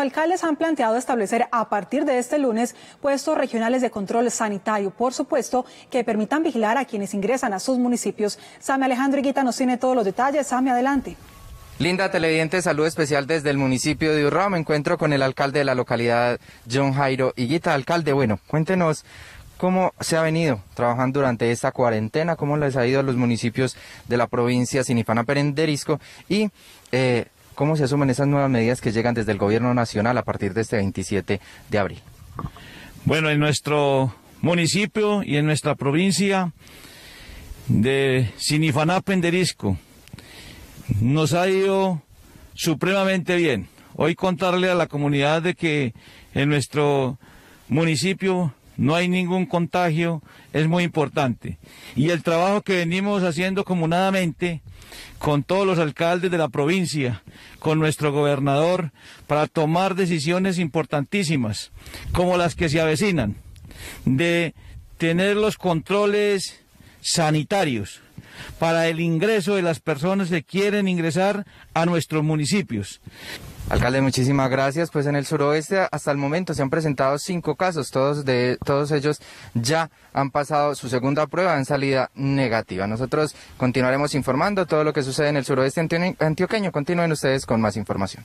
alcaldes han planteado establecer a partir de este lunes puestos regionales de control sanitario, por supuesto, que permitan vigilar a quienes ingresan a sus municipios. Same Alejandro Higuita nos tiene todos los detalles. Same, adelante. Linda Televidente, salud especial desde el municipio de Urrao. Me encuentro con el alcalde de la localidad, John Jairo Iguita, Alcalde, bueno, cuéntenos cómo se ha venido trabajando durante esta cuarentena, cómo les ha ido a los municipios de la provincia Sinifana Perenderisco y eh, ¿Cómo se asumen esas nuevas medidas que llegan desde el gobierno nacional a partir de este 27 de abril? Bueno, en nuestro municipio y en nuestra provincia de Sinifaná Penderisco nos ha ido supremamente bien. Hoy contarle a la comunidad de que en nuestro municipio no hay ningún contagio, es muy importante. Y el trabajo que venimos haciendo comunadamente con todos los alcaldes de la provincia, con nuestro gobernador, para tomar decisiones importantísimas, como las que se avecinan, de tener los controles sanitarios para el ingreso de las personas que quieren ingresar a nuestros municipios. Alcalde, muchísimas gracias. Pues en el suroeste hasta el momento se han presentado cinco casos, todos de todos ellos ya han pasado su segunda prueba en salida negativa. Nosotros continuaremos informando todo lo que sucede en el suroeste antioqueño. Continúen ustedes con más información.